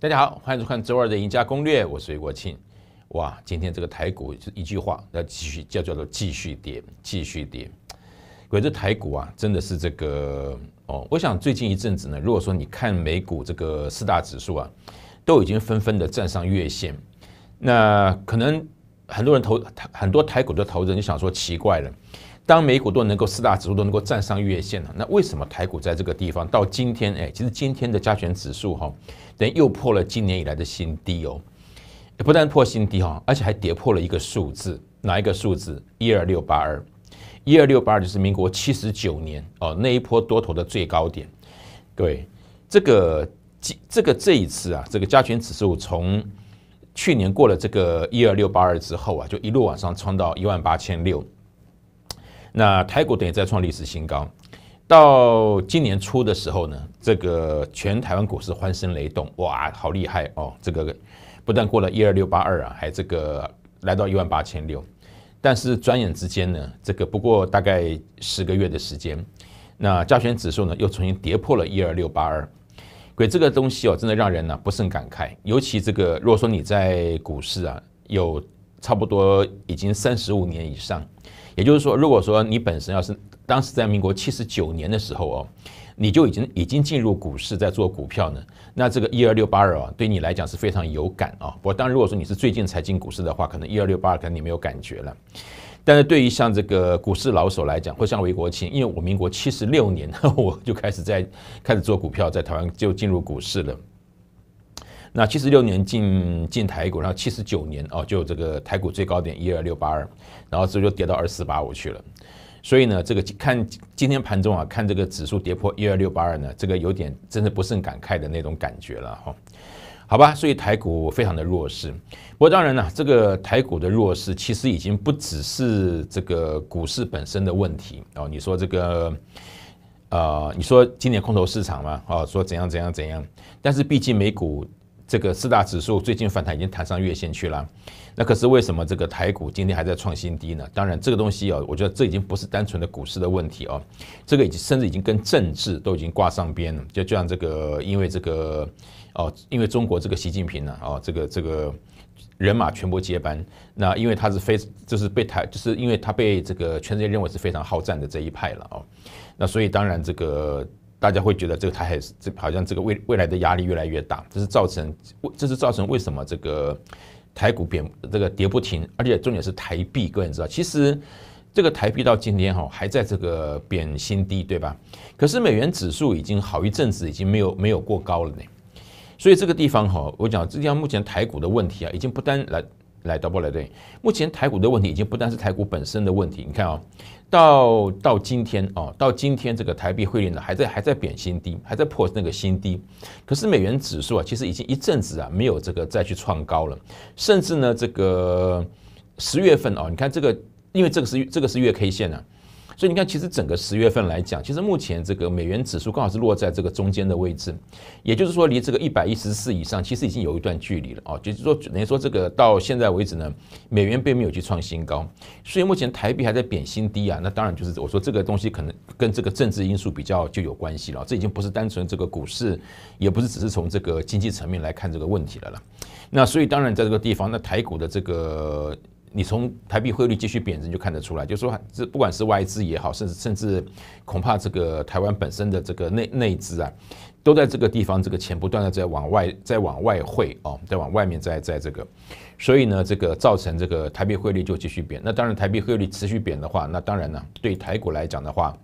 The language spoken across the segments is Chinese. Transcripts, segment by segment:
大家好，欢迎收看周二的赢家攻略，我是魏国庆。哇，今天这个台股，一句话要继续，叫叫做继续跌，继续跌。鬼子台股啊，真的是这个哦。我想最近一阵子呢，如果说你看美股这个四大指数啊，都已经纷纷的站上月线，那可能很多人投，很多台股的投资人就想说奇怪了。当美股都能够四大指数都能够站上月线了，那为什么台股在这个地方到今天？哎，其实今天的加权指数哈，等又破了今年以来的新低哦。不但破新低哈，而且还跌破了一个数字，哪一个数字？一二六八二，一二六八二就是民国七十九年哦那一波多头的最高点。对，这个这个这一次啊，这个加权指数从去年过了这个一二六八二之后啊，就一路往上冲到一万八千六。那台股等于再创历史新高，到今年初的时候呢，这个全台湾股市欢声雷动，哇，好厉害哦！这个不但过了一二六八二啊，还这个来到一万八千六，但是转眼之间呢，这个不过大概十个月的时间，那加权指数呢又重新跌破了一二六八二，鬼这个东西哦，真的让人呢不胜感慨。尤其这个如果说你在股市啊有差不多已经三十五年以上。也就是说，如果说你本身要是当时在民国七十九年的时候哦，你就已经已经进入股市在做股票呢，那这个一二六八二啊，对你来讲是非常有感啊。不过当然，如果说你是最近才进股市的话，可能一二六八二可能你没有感觉了。但是对于像这个股市老手来讲，或像韦国清，因为我民国七十六年 我就开始在开始做股票，在台湾就进入股市了。那七十六年进进台股，然后七十九年哦，就这个台股最高点一二六八二，然后之后就跌到二四八五去了。所以呢，这个看今天盘中啊，看这个指数跌破一二六八二呢，这个有点真的不胜感慨的那种感觉了哈。好吧，所以台股非常的弱势。不过当然了，这个台股的弱势其实已经不只是这个股市本身的问题哦。你说这个，呃，你说今年空头市场嘛，啊，说怎样怎样怎样，但是毕竟美股。这个四大指数最近反弹已经弹上月线去了，那可是为什么这个台股今天还在创新低呢？当然，这个东西哦，我觉得这已经不是单纯的股市的问题哦，这个已经甚至已经跟政治都已经挂上边了。就就像这个，因为这个哦，因为中国这个习近平呢，哦，这个这个人马全部接班，那因为他是非就是被台，就是因为他被这个全世界认为是非常好战的这一派了哦，那所以当然这个。大家会觉得这个台海，这好像这个未未来的压力越来越大，这是造成，这是造成为什么这个台股贬，这个跌不停，而且重点是台币，各位知道，其实这个台币到今天哈还在这个贬新低，对吧？可是美元指数已经好一阵子已经没有没有过高了呢，所以这个地方哈，我讲这地方目前台股的问题啊，已经不单来。来 double 目前台股的问题已经不单是台股本身的问题。你看啊，到到今天啊，到今天这个台币汇率呢，还在还在贬新低，还在破那个新低。可是美元指数啊，其实已经一阵子啊，没有这个再去创高了，甚至呢，这个十月份啊，你看这个，因为这个是这个是月 K 线呢。所以你看，其实整个十月份来讲，其实目前这个美元指数刚好是落在这个中间的位置，也就是说离这个一百一十四以上，其实已经有一段距离了啊。就是说等于说这个到现在为止呢，美元并没有去创新高，所以目前台币还在贬新低啊。那当然就是我说这个东西可能跟这个政治因素比较就有关系了，这已经不是单纯这个股市，也不是只是从这个经济层面来看这个问题了了。那所以当然在这个地方，那台股的这个。你从台币汇率继续贬值你就看得出来，就说这不管是外资也好，甚至甚至恐怕这个台湾本身的这个内内资啊，都在这个地方，这个钱不断的在往外在往外汇啊，在往外面在在这个，所以呢，这个造成这个台币汇率就继续贬。那当然，台币汇率持续贬的话，那当然呢，对台股来讲的话。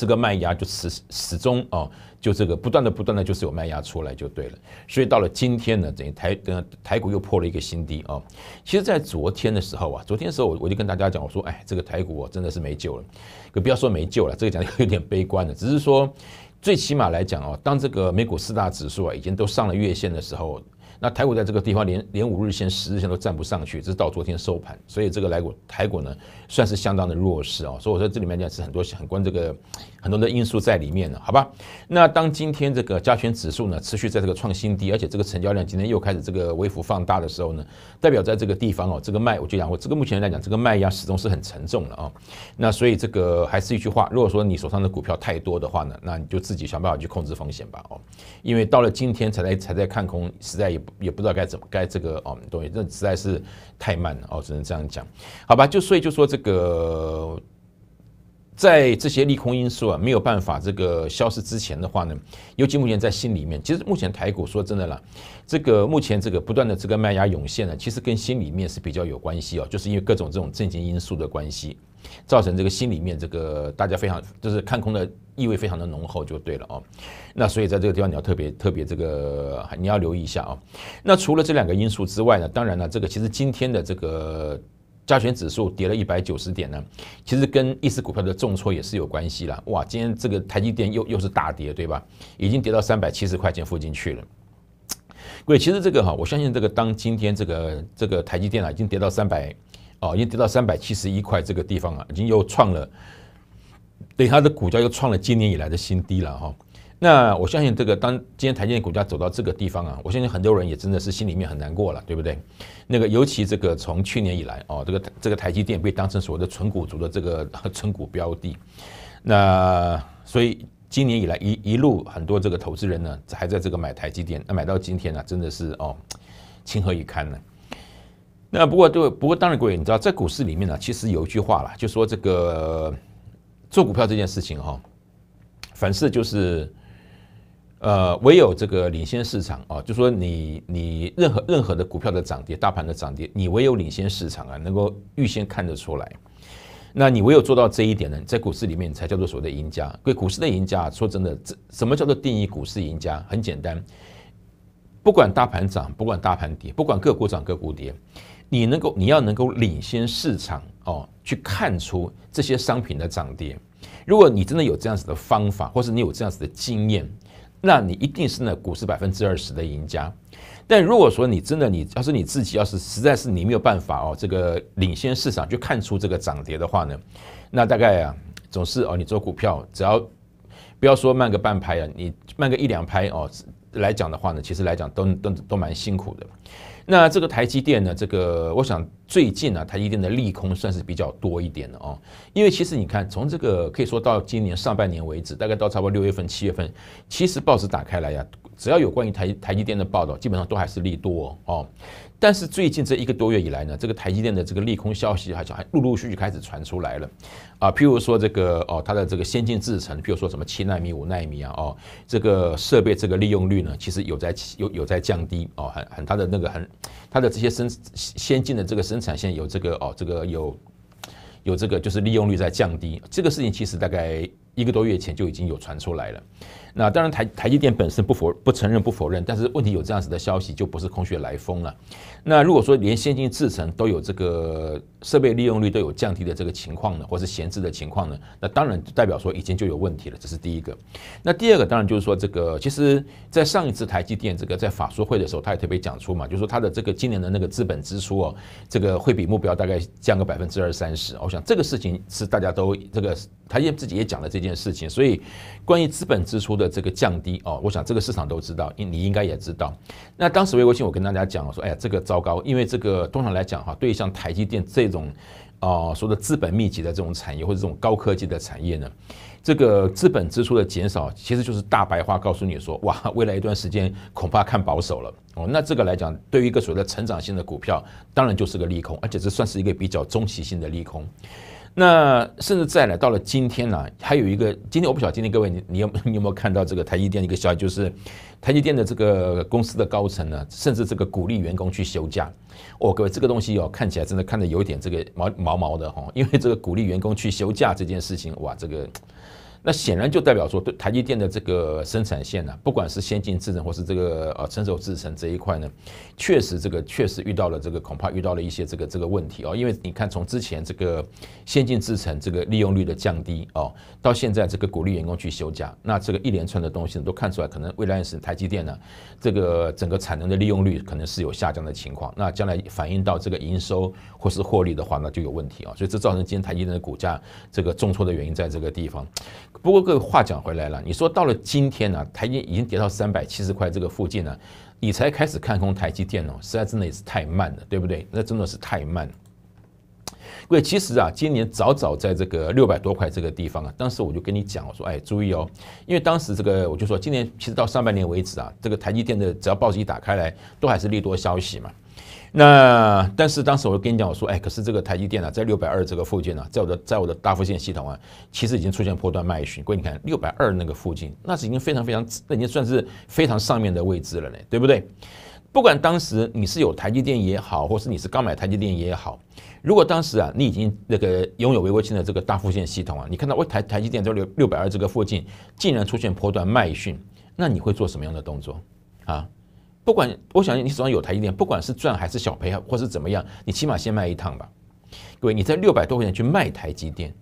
这个卖压就始始终啊，就这个不断的不断的，就是有卖压出来就对了。所以到了今天呢，等于台呃台股又破了一个新低啊。其实，在昨天的时候啊，昨天的时候我我就跟大家讲，我说哎，这个台股我真的是没救了。可不要说没救了，这个讲的有点悲观了。只是说，最起码来讲哦，当这个美股四大指数啊已经都上了月线的时候。那台股在这个地方连连五日线、十日线都站不上去，这是到昨天收盘，所以这个来股台股呢算是相当的弱势啊。所以我在这里面讲是很多相关这个很多的因素在里面呢，好吧？那当今天这个加权指数呢持续在这个创新低，而且这个成交量今天又开始这个微幅放大的时候呢，代表在这个地方哦，这个卖我就讲过，这个目前来讲这个卖压始终是很沉重的啊。那所以这个还是一句话，如果说你手上的股票太多的话呢，那你就自己想办法去控制风险吧哦，因为到了今天才在才在看空，实在也。也不知道该怎么该这个哦，东西，那实在是太慢了哦，只能这样讲，好吧？就所以就说这个，在这些利空因素啊没有办法这个消失之前的话呢，尤其目前在心里面，其实目前台股说真的啦，这个目前这个不断的这个卖压涌现呢，其实跟心里面是比较有关系哦，就是因为各种这种正经因素的关系。造成这个心里面这个大家非常就是看空的意味非常的浓厚就对了哦，那所以在这个地方你要特别特别这个你要留意一下啊。那除了这两个因素之外呢，当然了，这个其实今天的这个加权指数跌了一百九十点呢，其实跟一只股票的重挫也是有关系了。哇，今天这个台积电又又是大跌对吧？已经跌到三百七十块钱附近去了。各位，其实这个哈，我相信这个当今天这个这个台积电啊已经跌到三百。哦，已经跌到三百七十一块这个地方啊，已经又创了，对它的股价又创了今年以来的新低了哈。那我相信这个当今天台积电股价走到这个地方啊，我相信很多人也真的是心里面很难过了，对不对？那个尤其这个从去年以来哦，这个这个台积电被当成所谓的纯股族的这个 纯股标的，那所以今年以来一一路很多这个投资人呢还在这个买台积电，那买到今天呢真的是哦，情何以堪呢？那不过，对不过，当然各位，你知道在股市里面呢，其实有一句话了，就说这个做股票这件事情哈，凡事就是呃唯有这个领先市场啊，就说你你任何任何的股票的涨跌、大盘的涨跌，你唯有领先市场啊，能够预先看得出来。那你唯有做到这一点呢，在股市里面才叫做所谓的赢家。对股市的赢家，说真的，这什么叫做定义股市赢家？很简单，不管大盘涨，不管大盘跌，不管个股涨个股跌。你能够，你要能够领先市场哦，去看出这些商品的涨跌。如果你真的有这样子的方法，或是你有这样子的经验，那你一定是呢股市百分之二十的赢家。但如果说你真的你要是你自己要是实在是你没有办法哦，这个领先市场去看出这个涨跌的话呢，那大概啊总是哦你做股票，只要不要说慢个半拍啊，你慢个一两拍哦。来讲的话呢，其实来讲都都都蛮辛苦的。那这个台积电呢，这个我想最近呢，台积电的利空算是比较多一点的哦。因为其实你看，从这个可以说到今年上半年为止，大概到差不多六月份、七月份，其实报纸打开来呀。只要有关于台台积电的报道，基本上都还是利多哦。但是最近这一个多月以来呢，这个台积电的这个利空消息好像还陆陆续续开始传出来了啊。譬如说这个哦，它的这个先进制程，譬如说什么七纳米、五纳米啊哦，这个设备这个利用率呢，其实有在有有在降低哦，很很它的那个很它的这些生先进的这个生产线有这个哦这个有有这个就是利用率在降低。这个事情其实大概一个多月前就已经有传出来了。那当然，台台积电本身不否不承认不否认，但是问题有这样子的消息就不是空穴来风了。那如果说连先进制程都有这个。设备利用率都有降低的这个情况呢，或是闲置的情况呢？那当然代表说已经就有问题了，这是第一个。那第二个当然就是说，这个其实，在上一次台积电这个在法说会的时候，他也特别讲出嘛，就是说他的这个今年的那个资本支出哦，这个会比目标大概降个百分之二三十。我想这个事情是大家都这个台积自己也讲了这件事情，所以关于资本支出的这个降低哦，我想这个市场都知道，你你应该也知道。那当时魏国庆我跟大家讲我说，哎，呀，这个糟糕，因为这个通常来讲哈，对于像台积电这这种，啊，说的资本密集的这种产业或者这种高科技的产业呢，这个资本支出的减少，其实就是大白话告诉你说，哇，未来一段时间恐怕看保守了哦。那这个来讲，对于一个所谓的成长性的股票，当然就是个利空，而且这算是一个比较中期性的利空。那甚至再来到了今天呢，还有一个今天我不晓得，今天各位你你有 你有没有看到这个台积电一个消息，就是台积电的这个公司的高层呢，甚至这个鼓励员工去休假。哦，各位这个东西哦，看起来真的看得有点这个毛毛毛的哈，因为这个鼓励员工去休假这件事情，哇，这个。那显然就代表说，对台积电的这个生产线呢，不管是先进制程或是这个呃成熟制程这一块呢，确实这个确实遇到了这个恐怕遇到了一些这个这个问题哦。因为你看，从之前这个先进制程这个利用率的降低哦，到现在这个鼓励员工去休假，那这个一连串的东西都看出来，可能未来是台积电呢这个整个产能的利用率可能是有下降的情况。那将来反映到这个营收或是获利的话，那就有问题啊。所以这造成今天台积电的股价这个重挫的原因，在这个地方。不过各位话讲回来了，你说到了今天呢，台积已经跌到三百七十块这个附近了，你才开始看空台积电哦，实在真的也是太慢了，对不对？那真的是太慢。各位其实啊，今年早早在这个六百多块这个地方啊，当时我就跟你讲，我说哎注意哦，因为当时这个我就说，今年其实到上半年为止啊，这个台积电的只要报纸一打开来，都还是利多消息嘛。那但是当时我就跟你讲，我说哎，可是这个台积电啊，在六百二这个附近呢，在我的在我的大附线系统啊，其实已经出现波段卖讯。各位你看，六百二那个附近，那是已经非常非常，那已经算是非常上面的位置了嘞，对不对？不管当时你是有台积电也好，或是你是刚买台积电也好，如果当时啊，你已经那个拥有微波器的这个大附线系统啊，你看到我台台积电在六六百二这个附近竟然出现波段卖讯，那你会做什么样的动作啊？不管我想，你手上有台积电，不管是赚还是小赔，或是怎么样，你起码先卖一趟吧。各位，你在六百多块钱去卖台积电，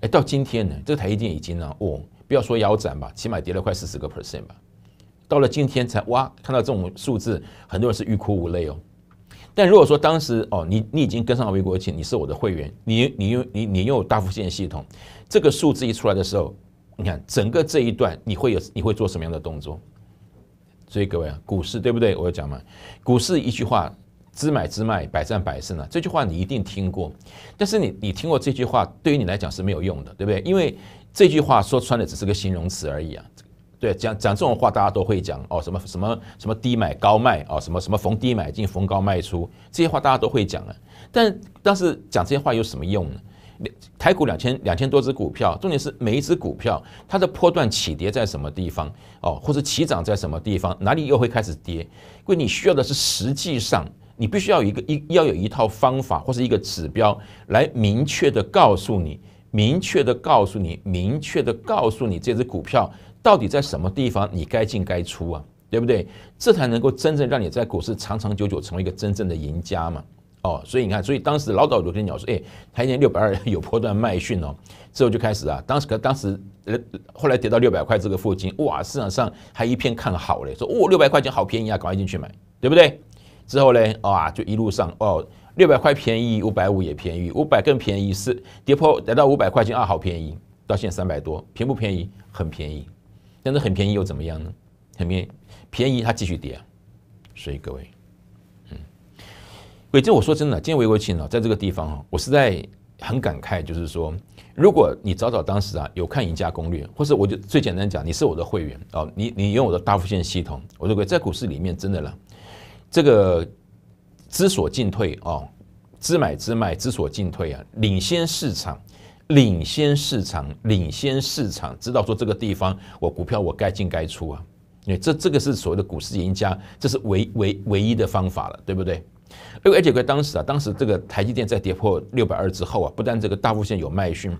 哎，到今天呢，这个台积电已经呢，哦，不要说腰斩吧，起码跌了快四十个 percent 吧。到了今天才哇，看到这种数字，很多人是欲哭无泪哦。但如果说当时哦，你你已经跟上了微国庆，你是我的会员，你你用你你用有大复线系统，这个数字一出来的时候，你看整个这一段，你会有你会做什么样的动作？所以各位，股市对不对？我讲嘛，股市一句话，知买知卖，百战百胜啊！这句话你一定听过，但是你你听过这句话，对于你来讲是没有用的，对不对？因为这句话说穿了只是个形容词而已啊！对，讲讲这种话，大家都会讲哦，什么什么什么低买高卖哦，什么什么逢低买进，逢高卖出，这些话大家都会讲啊。但但是讲这些话有什么用呢？台股两千两千多只股票，重点是每一只股票它的波段起跌在什么地方哦，或者起涨在什么地方，哪里又会开始跌？因为你需要的是实际上你必须要有一个一要有一套方法或者一个指标来明确的告诉你，明确的告诉你，明确的告诉你这只股票到底在什么地方你该进该出啊，对不对？这才能够真正让你在股市长长久久成为一个真正的赢家嘛。哦，所以你看，所以当时老早罗天鸟说，哎，台一年六百二 有波段卖讯哦，之后就开始啊，当时可当时呃，后来跌到六百块这个附近，哇，市场上还一片看好嘞，说哦，六百块钱好便宜啊，赶快进去买，对不对？之后呢，啊，就一路上哦，六百块便宜，五百五也便宜，五百更便宜，是跌破跌到五百块钱啊，好便宜，到现在三百多，便不便宜？很便宜，但是很便宜又怎么样呢？很便宜，便宜，它继续跌啊，所以各位。以这我说真的，今天我邀请了在这个地方啊，我是在很感慨，就是说，如果你早早当时啊有看赢家攻略，或是我就最简单讲，你是我的会员哦，你你用我的大复线系统，我认为在股市里面真的了，这个知所进退哦，知买知卖，知所进退啊，领先市场，领先市场，领先市场，知道说这个地方我股票我该进该出啊，因为这这个是所谓的股市赢家，这是唯唯唯一的方法了，对不对？因为 A 股当时啊，当时这个台积电在跌破六百二之后啊，不但这个大户线有卖讯，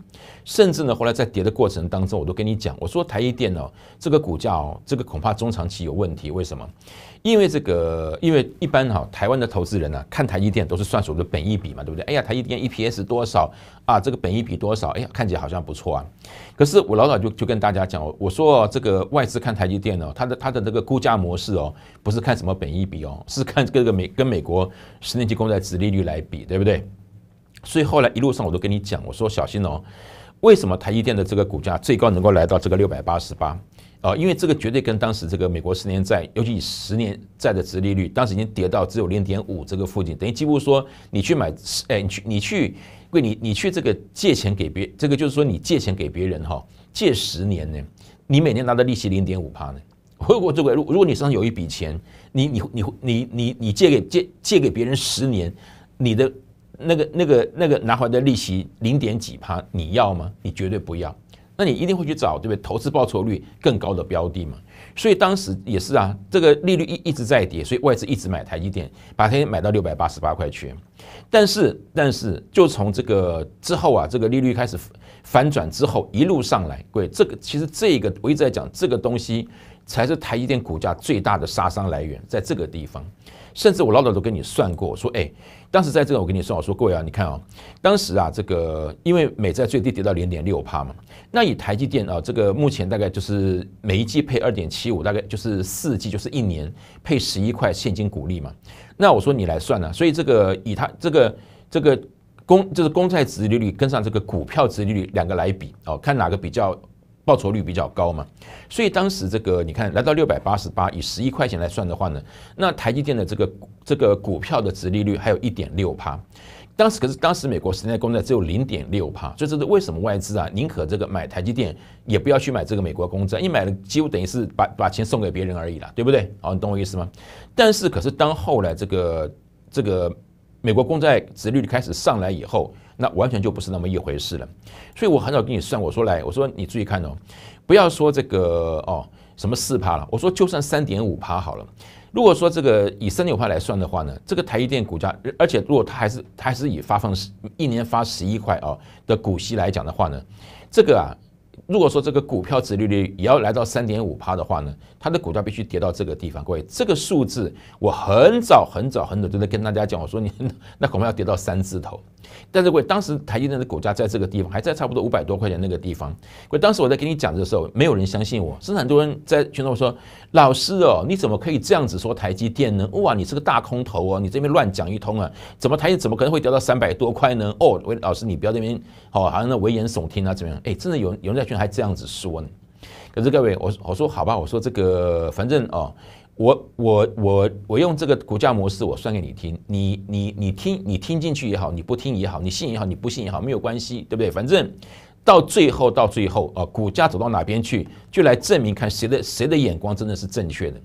甚至呢，后来在跌的过程当中，我都跟你讲，我说台积电哦，这个股价哦，这个恐怕中长期有问题。为什么？因为这个，因为一般哈，台湾的投资人呢，看台积电都是算所谓的本益比嘛，对不对？哎呀，台积电 EPS 多少啊？这个本益比多少？哎呀，看起来好像不错啊。可是我老早就就跟大家讲，我说这个外资看台积电哦，它的它的这个估价模式哦，不是看什么本益比哦，是看各个美跟美国。十年期债直殖利率来比，对不对？所以后来一路上我都跟你讲，我说小心哦。为什么台积电的这个股价最高能够来到这个六百八十八？啊，因为这个绝对跟当时这个美国十年债，尤其十年债的殖利率，当时已经跌到只有零点五这个附近，等于几乎说你去买，哎，你去你去，为你你去这个借钱给别，这个就是说你借钱给别人哈，借十年呢，你每年拿的利息零点五帕呢。如果这个，如如果你身上有一笔钱，你你你你你你借给借借给别人十年，你的那个那个那个拿回来的利息零点几趴，你要吗？你绝对不要，那你一定会去找对不对？投资报酬率更高的标的嘛。所以当时也是啊，这个利率一一直在跌，所以外资一直买台积电，把它也买到六百八十八块钱。但是但是，就从这个之后啊，这个利率开始反转之后，一路上来，贵。这个其实这个我一直在讲这个东西。才是台积电股价最大的杀伤来源，在这个地方，甚至我老早都跟你算过，说哎，当时在这个我跟你算，我说各位啊，你看啊，当时啊，这个因为美债最低跌到零点六帕嘛，那以台积电啊，这个目前大概就是每一季配二点七五，大概就是四季就是一年配十一块现金股利嘛，那我说你来算呢，所以这个以它这个这个公就是公债值利率跟上这个股票值利率两个来比哦，看哪个比较。报酬率比较高嘛，所以当时这个你看来到六百八十八，以十一块钱来算的话呢，那台积电的这个这个股票的值利率还有一点六趴。当时可是当时美国十年公债只有零点六帕，所以这是为什么外资啊宁可这个买台积电也不要去买这个美国公债，你买了几乎等于是把把钱送给别人而已了，对不对？好，你懂我意思吗？但是可是当后来这个这个美国公债值利率开始上来以后。那完全就不是那么一回事了，所以我很少跟你算。我说来，我说你注意看哦，不要说这个哦什么四趴了，我说就算三点五趴好了。如果说这个以三点五趴来算的话呢，这个台积电股价，而且如果它还是还是以发放一年发十一块哦的股息来讲的话呢，这个啊。如果说这个股票值利率也要来到三点五趴的话呢，它的股价必须跌到这个地方。各位，这个数字我很早很早很早就在跟大家讲，我说你那恐怕要跌到三字头。但是各位，当时台积电的股价在这个地方，还在差不多五百多块钱那个地方。各位，当时我在跟你讲的时候，没有人相信我，是很多人在群我说：“老师哦，你怎么可以这样子说台积电呢？哇，你是个大空头哦，你这边乱讲一通啊，怎么台积怎么可能会跌到三百多块呢？哦，喂，老师你不要这边好，好像那危言耸听啊，怎么样？哎，真的有人有人在群。还这样子说，呢。可是各位，我我说好吧，我说这个反正哦，我我我我用这个股价模式，我算给你听，你你你听，你听进去也好，你不听也好，你信也好，你不信也好，没有关系，对不对？反正到最后，到最后啊，股价走到哪边去，就来证明看谁的谁的眼光真的是正确的。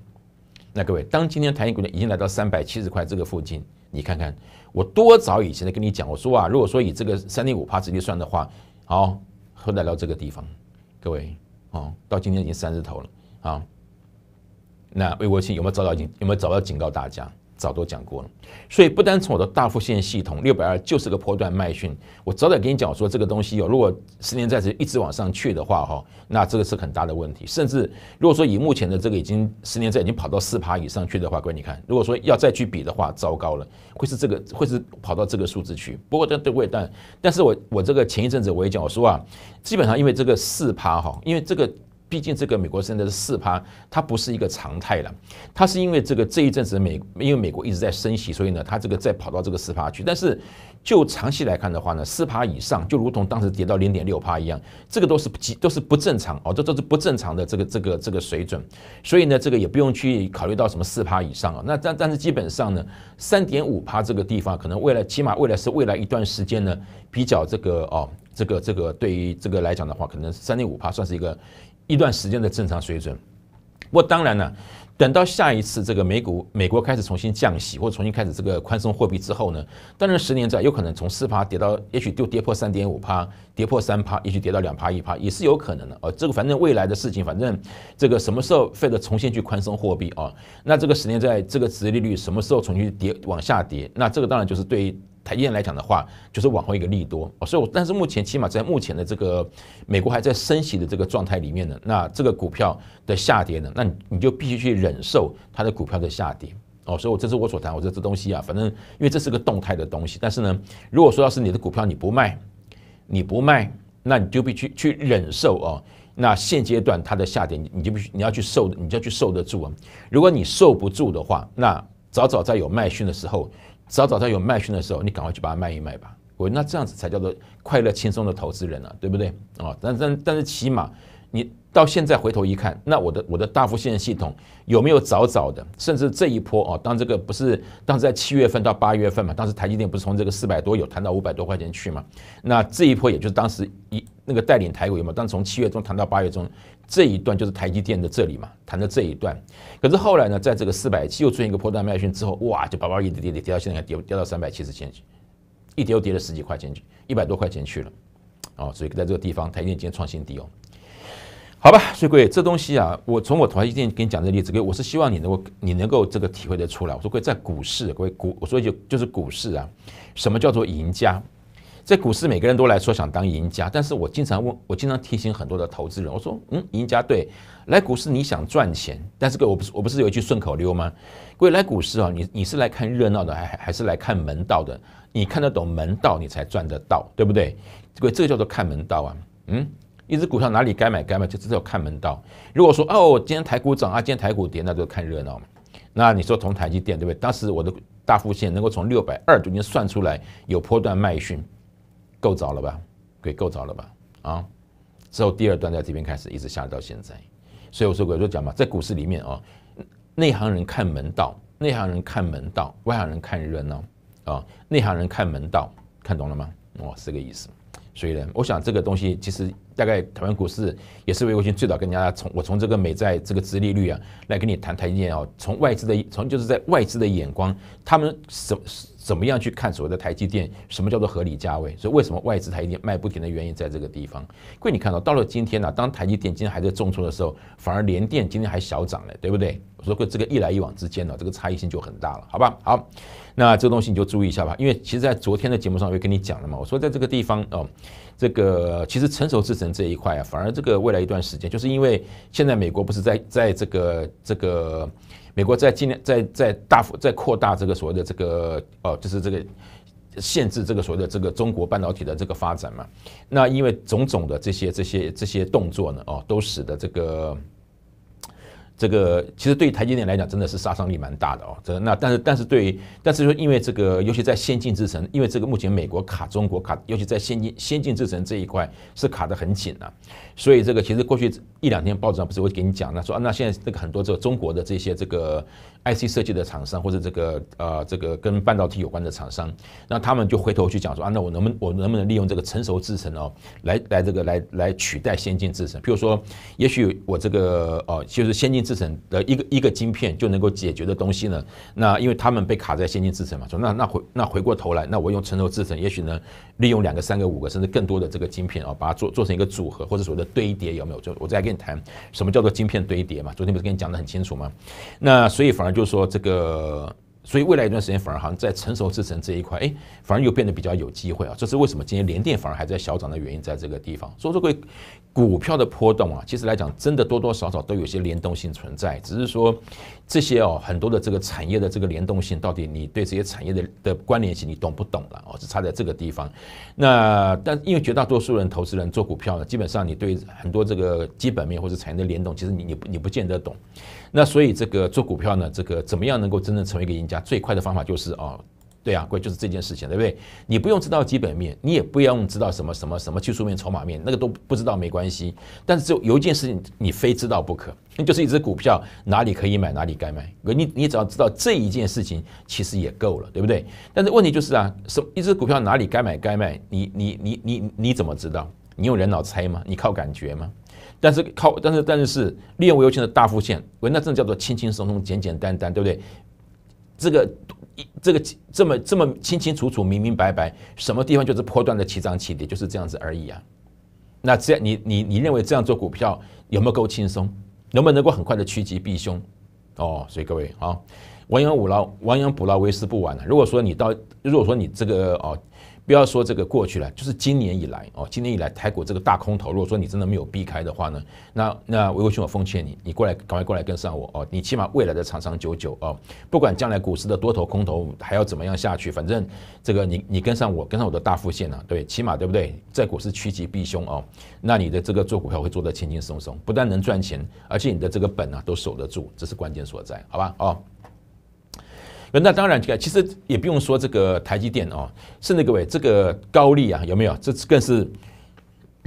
那各位，当今天台积股价已经来到三百七十块这个附近，你看看我多早以前的跟你讲，我说啊，如果说以这个三点五帕直接算的话，好会来到这个地方。各位，哦，到今天已经三十头了，啊，那魏国庆有没有早早已经有没有早早警告大家？早都讲过了，所以不单从我的大复线系统六百二就是个波段卖讯，我早点给你讲说这个东西哦，如果十年债值一直往上去的话哈，那这个是很大的问题。甚至如果说以目前的这个已经十年债已经跑到四趴以上去的话，各位你看，如果说要再去比的话，糟糕了，会是这个，会是跑到这个数字去。不过但对，但但是我我这个前一阵子我也讲我说啊，基本上因为这个四趴哈，因为这个。毕竟这个美国现在是四趴，它不是一个常态了。它是因为这个这一阵子美，因为美国一直在升息，所以呢，它这个再跑到这个四趴去。但是，就长期来看的话呢，四趴以上就如同当时跌到零点六趴一样，这个都是极都是不正常哦，这都是不正常的这个这个这个水准。所以呢，这个也不用去考虑到什么四趴以上啊。那但但是基本上呢，三点五趴这个地方可能未来起码未来是未来一段时间呢比较这个哦这个这个对于这个来讲的话，可能三点五趴算是一个。一段时间的正常水准，不过当然了，等到下一次这个美股美国开始重新降息或重新开始这个宽松货币之后呢，当然十年债有可能从四趴跌到，也许就跌破三点五趴，跌破三趴，也许跌到两趴一趴也是有可能的哦。这个反正未来的事情，反正这个什么时候会的重新去宽松货币啊？那这个十年债这个值利率什么时候重新跌往下跌？那这个当然就是对。台燕来讲的话，就是往后一个利多哦，所以，我但是目前起码在目前的这个美国还在升息的这个状态里面呢，那这个股票的下跌呢，那你就必须去忍受它的股票的下跌哦。所以，我这是我所谈，我说这东西啊，反正因为这是个动态的东西，但是呢，如果说要是你的股票你不卖，你不卖，那你就必须去忍受哦。那现阶段它的下跌，你就必须你要去受，你就要去受得住啊。如果你受不住的话，那早早在有卖讯的时候。早早上有卖讯的时候，你赶快去把它卖一卖吧。我那这样子才叫做快乐轻松的投资人呢，对不对啊？但但但是起码你到现在回头一看，那我的我的大幅线系统有没有早早的？甚至这一波啊，当这个不是当时在七月份到八月份嘛，当时台积电不是从这个四百多有谈到五百多块钱去嘛？那这一波也就是当时一。那个带领台股嘛，但从七月中谈到八月中，这一段就是台积电的这里嘛，谈的这一段。可是后来呢，在这个四百七又出现一个破蛋卖讯之后，哇，就叭叭一跌跌跌，跌到现在还跌跌到三百七十千去，一跌又跌了十几块钱去，一百多块钱去了。哦，所以在这个地方，台积电今天创新低哦。好吧，所以各位，这东西啊，我从我台积电给你讲的例子，贵我是希望你能够你能够这个体会的出来。我说位，在股市，位股我说就就是股市啊，什么叫做赢家？在股市，每个人都来说想当赢家，但是我经常问，我经常提醒很多的投资人，我说，嗯，赢家对，来股市你想赚钱，但是我不是我不是有一句顺口溜吗？各位来股市啊，你你是来看热闹的，还还是来看门道的？你看得懂门道，你才赚得到，对不对？各位这个叫做看门道啊，嗯，一只股票哪里该买该卖，就只有看门道。如果说哦，今天台股涨啊，今天台股跌，那就看热闹嘛。那你说同台积电对不对？当时我的大副线能够从六百二就已经算出来有波段卖讯。够着了吧，给够着了吧，啊！之后第二段在这边开始一直下到现在，所以我说我就讲嘛，在股市里面哦，内行人看门道，内行人看门道，外行人看热闹，啊，内行人看门道，看懂了吗？哦，是这个意思，所以呢，我想这个东西其实。大概台湾股市也是魏国军最早跟大家从我从这个美债这个殖利率啊来跟你谈台积电哦，从外资的从就是在外资的眼光，他们怎怎么样去看所谓的台积电，什么叫做合理价位？所以为什么外资台积电卖不停的原因在这个地方。因为你看到到了今天呢，当台积电今天还在重挫的时候，反而联电今天还小涨了，对不对？我说过这个一来一往之间呢，这个差异性就很大了，好吧？好，那这个东西你就注意一下吧，因为其实在昨天的节目上我也跟你讲了嘛，我说在这个地方哦。这个其实成熟制程这一块啊，反而这个未来一段时间，就是因为现在美国不是在在这个这个美国在今年在在大幅在扩大这个所谓的这个哦，就是这个限制这个所谓的这个中国半导体的这个发展嘛，那因为种种的这些这些这些动作呢，哦，都使得这个。这个其实对于台积电来讲，真的是杀伤力蛮大的哦。这那但是但是对，但是说因为这个，尤其在先进制程，因为这个目前美国卡中国卡，尤其在先进先进制程这一块是卡得很紧啊。所以这个其实过去一两天报纸上不是我给你讲了，说啊那现在这个很多这个中国的这些这个 IC 设计的厂商或者这个呃这个跟半导体有关的厂商，那他们就回头去讲说啊那我能不能我能不能利用这个成熟制程哦来来这个来来取代先进制程？比如说，也许我这个哦就是先进制程的一个一个晶片就能够解决的东西呢？那因为他们被卡在先进制程嘛，说那那回那回过头来，那我用成熟制程，也许能利用两个三个五个甚至更多的这个晶片啊，把它做做成一个组合，或者所谓的。堆叠有没有？就我再跟你谈什么叫做晶片堆叠嘛？昨天不是跟你讲的很清楚吗？那所以反而就是说这个。所以未来一段时间反而好像在成熟之城这一块，哎，反而又变得比较有机会啊！这是为什么今天联电反而还在小涨的原因，在这个地方。所以说个股票的波动啊，其实来讲真的多多少少都有些联动性存在，只是说这些哦很多的这个产业的这个联动性，到底你对这些产业的的关联性你懂不懂了？哦，是差在这个地方。那但因为绝大多数人投资人做股票呢，基本上你对很多这个基本面或者产业的联动，其实你你你不见得懂。那所以这个做股票呢，这个怎么样能够真正成为一个？最快的方法就是哦，对啊，贵就是这件事情，对不对？你不用知道基本面，你也不用知道什么什么什么技术面、筹码面，那个都不知道没关系。但是就有一件事情你非知道不可，那就是一只股票哪里可以买，哪里该买。你你只要知道这一件事情，其实也够了，对不对？但是问题就是啊，什一只股票哪里该买该卖，你你你你你怎么知道？你用人脑猜吗？你靠感觉吗？但是靠，但是但是是利用微信的大附线，那真的叫做轻轻松松、简简单单，对不对？这个一这个这么这么清清楚楚明明白白，什么地方就是破断的起涨起跌，就是这样子而已啊。那这样你你你认为这样做股票有没有够轻松？能不能够很快的趋吉避凶？哦，所以各位啊，亡羊补牢，亡羊补牢为时不晚了。如果说你到，如果说你这个哦。不要说这个过去了，就是今年以来哦，今年以来台股这个大空头，如果说你真的没有避开的话呢，那那维维兄，我奉劝你，你过来赶快过来跟上我哦，你起码未来的长长久久哦，不管将来股市的多头空头还要怎么样下去，反正这个你你跟上我，跟上我的大副线呢，对，起码对不对？在股市趋吉避凶哦，那你的这个做股票会做得轻轻松松，不但能赚钱，而且你的这个本呢都守得住，这是关键所在，好吧，哦。那当然，其实也不用说这个台积电哦，甚至各位这个高丽啊，有没有？这更是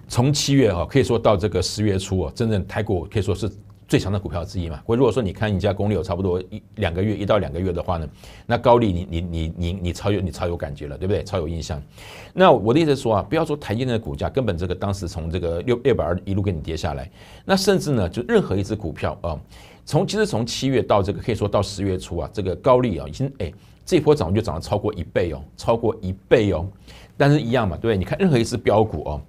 从七月哦，可以说到这个十月初哦，真正台股可以说是。最强的股票之一嘛，所如果说你看你家公力有差不多一两个月一到两个月的话呢，那高利你你你你你超有你超有感觉了，对不对？超有印象。那我的意思说啊，不要说台积电的股价，根本这个当时从这个六六百二一路给你跌下来，那甚至呢，就任何一只股票啊，从其实从七月到这个可以说到十月初啊，这个高利啊已经哎这波涨幅就涨了超过一倍哦，超过一倍哦。但是一样嘛，对，你看任何一只标股啊。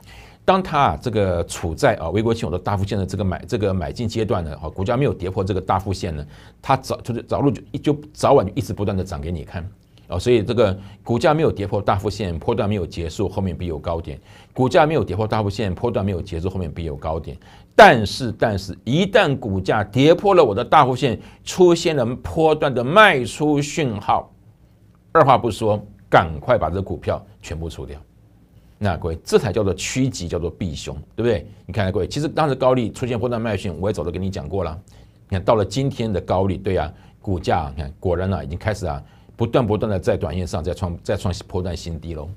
当它啊这个处在啊微国线我的大附线的这个买这个买进阶段呢，啊股价没有跌破这个大附线呢，它早就是早路就一就早晚就一直不断的涨给你看，啊所以这个股价没有跌破大附线，波段没有结束，后面必有高点；股价没有跌破大附线，波段没有结束，后面必有高点。但是但是，一旦股价跌破了我的大附线，出现了波段的卖出讯号，二话不说，赶快把这股票全部出掉。那各位，这才叫做趋吉，叫做避凶，对不对？你看看各位，其实当时高利出现波段卖讯，我也早就跟你讲过了。你看到了今天的高利，对呀，股价，你看果然啊，已经开始啊，不断不断的在短线上再创再创波段新低喽。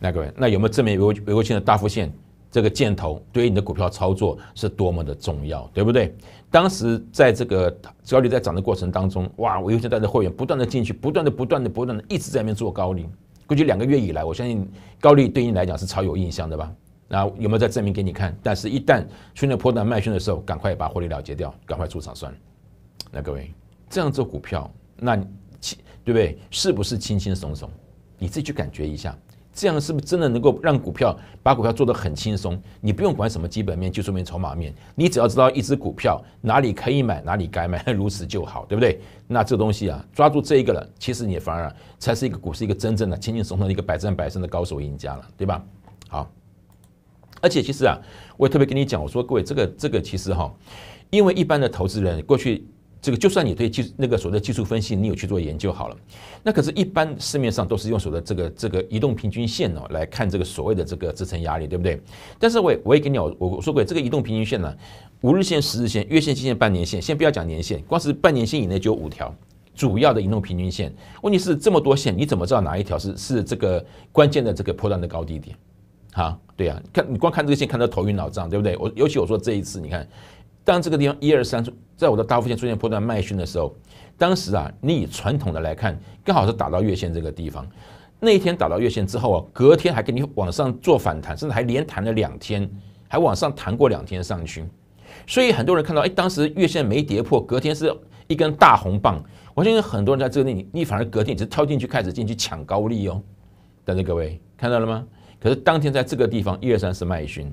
那各位，那有没有证明维维国清的大幅线这个箭头对于你的股票操作是多么的重要，对不对？当时在这个高利在涨的过程当中，哇，我有在带着会员不断的进去，不断的不断的不断的一直在那边做高利。过去两个月以来，我相信高利对你来讲是超有印象的吧？那有没有在证明给你看？但是一旦去那破蛋卖讯的时候，赶快把获利了结掉，赶快出场算了。那各位这样做股票，那轻对不对？是不是轻轻松松？你自己去感觉一下。这样是不是真的能够让股票把股票做得很轻松？你不用管什么基本面，就说明筹码面，你只要知道一只股票哪里可以买，哪里该买，如此就好，对不对？那这东西啊，抓住这一个了，其实你反而才是一个股市一个真正的轻轻松松、一个百战百胜的高手赢家了，对吧？好，而且其实啊，我也特别跟你讲，我说各位这个这个其实哈，因为一般的投资人过去。这个就算你对技那个所谓的技术分析，你有去做研究好了，那可是，一般市面上都是用所谓的这个这个移动平均线哦来看这个所谓的这个支撑压力，对不对？但是我我也跟你我我说过，这个移动平均线呢，五日线、十日线、月线、季线、半年线，先不要讲年线，光是半年线以内就有五条主要的移动平均线。问题是这么多线，你怎么知道哪一条是是这个关键的这个破断的高低点？啊，对呀，看你光看这个线，看得头晕脑胀，对不对？我尤其我说这一次，你看。当这个地方一二三在我的大附线出现破断卖讯的时候，当时啊，你以传统的来看，刚好是打到月线这个地方。那一天打到月线之后啊，隔天还给你往上做反弹，甚至还连弹了两天，还往上弹过两天上去。所以很多人看到，哎，当时月线没跌破，隔天是一根大红棒。我相信很多人在这个里，你反而隔天你是跳进去开始进去抢高利哦。但是各位看到了吗？可是当天在这个地方一二三是卖讯。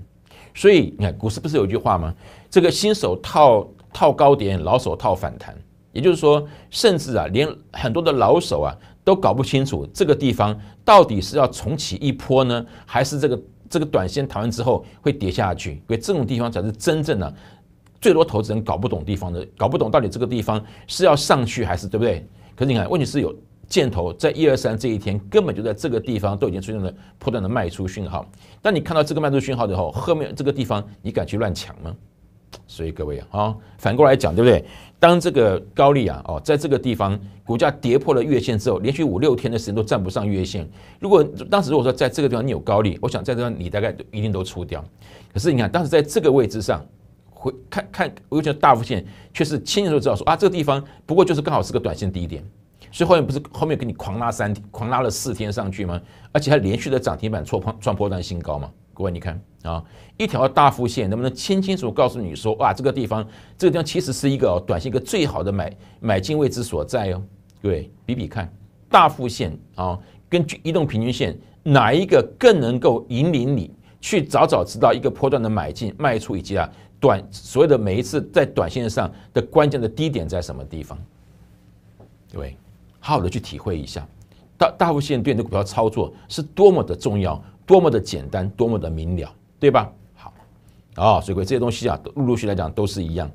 所以你看，股市不是有一句话吗？这个新手套套高点，老手套反弹。也就是说，甚至啊，连很多的老手啊，都搞不清楚这个地方到底是要重启一波呢，还是这个这个短线谈完之后会跌下去。所以这种地方才是真正的最多投资人搞不懂地方的，搞不懂到底这个地方是要上去还是对不对？可是你看，问题是有。箭头在一二三这一天根本就在这个地方都已经出现了不断的卖出讯号。当你看到这个卖出讯号之后，后面这个地方你敢去乱抢吗？所以各位啊，反过来讲，对不对？当这个高利啊哦，在这个地方股价跌破了月线之后，连续五六天的时间都站不上月线。如果当时如果说在这个地方你有高利，我想在这你大概一定都出掉。可是你看当时在这个位置上，会看看尤其是大幅线，却是清楚知道说啊，这个地方不过就是刚好是个短线低点。所以后面不是后面给你狂拉三天，狂拉了四天上去吗？而且还连续的涨停板创创破段新高嘛？各位你看啊，一条大副线能不能清清楚告诉你说哇，这个地方这个地方其实是一个短线一个最好的买买进位置所在哦？对比比看大副线啊，跟移动平均线哪一个更能够引领你去早早知道一个波段的买进卖出以及啊短所谓的每一次在短线上的关键的低点在什么地方？各位。好好的去体会一下，大大幅线对你的股票操作是多么的重要，多么的简单，多么的明了，对吧？好，啊，所以各位这些东西啊，陆陆续来讲都是一样。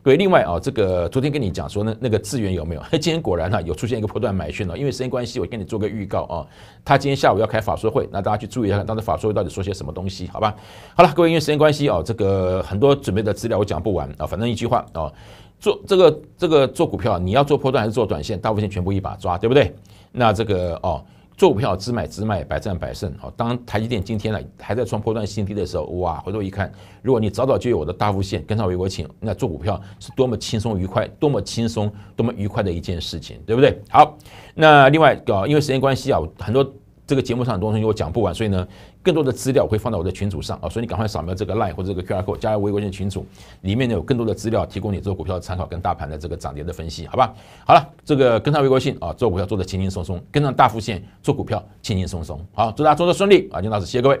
各位，另外啊，这个昨天跟你讲说呢，那个资源有没有？今天果然呢有出现一个破断买讯了。因为时间关系，我跟你做个预告啊，他今天下午要开法说会，那大家去注意一下，当时法说会到底说些什么东西？好吧？好了，各位，因为时间关系哦，这个很多准备的资料我讲不完啊，反正一句话啊。做这个这个做股票，你要做波段还是做短线？大部线全部一把抓，对不对？那这个哦，做股票只买只卖，百战百胜哦。当台积电今天呢还在创波段新低的时候，哇！回头一看，如果你早早就有我的大弧线跟上韦国庆，那做股票是多么轻松愉快，多么轻松，多么愉快的一件事情，对不对？好，那另外哦，因为时间关系啊，很多这个节目上很多东西我讲不完，所以呢。更多的资料我会放在我的群组上啊，所以你赶快扫描这个 line 或者这个 QR code 加入微国信群组，里面呢有更多的资料提供你做股票的参考跟大盘的这个涨跌的分析，好吧？好了，这个跟上微博信啊，做股票做的轻轻松松，跟上大复线做股票轻轻松松，好，祝大家做的顺利啊，金老师谢谢各位。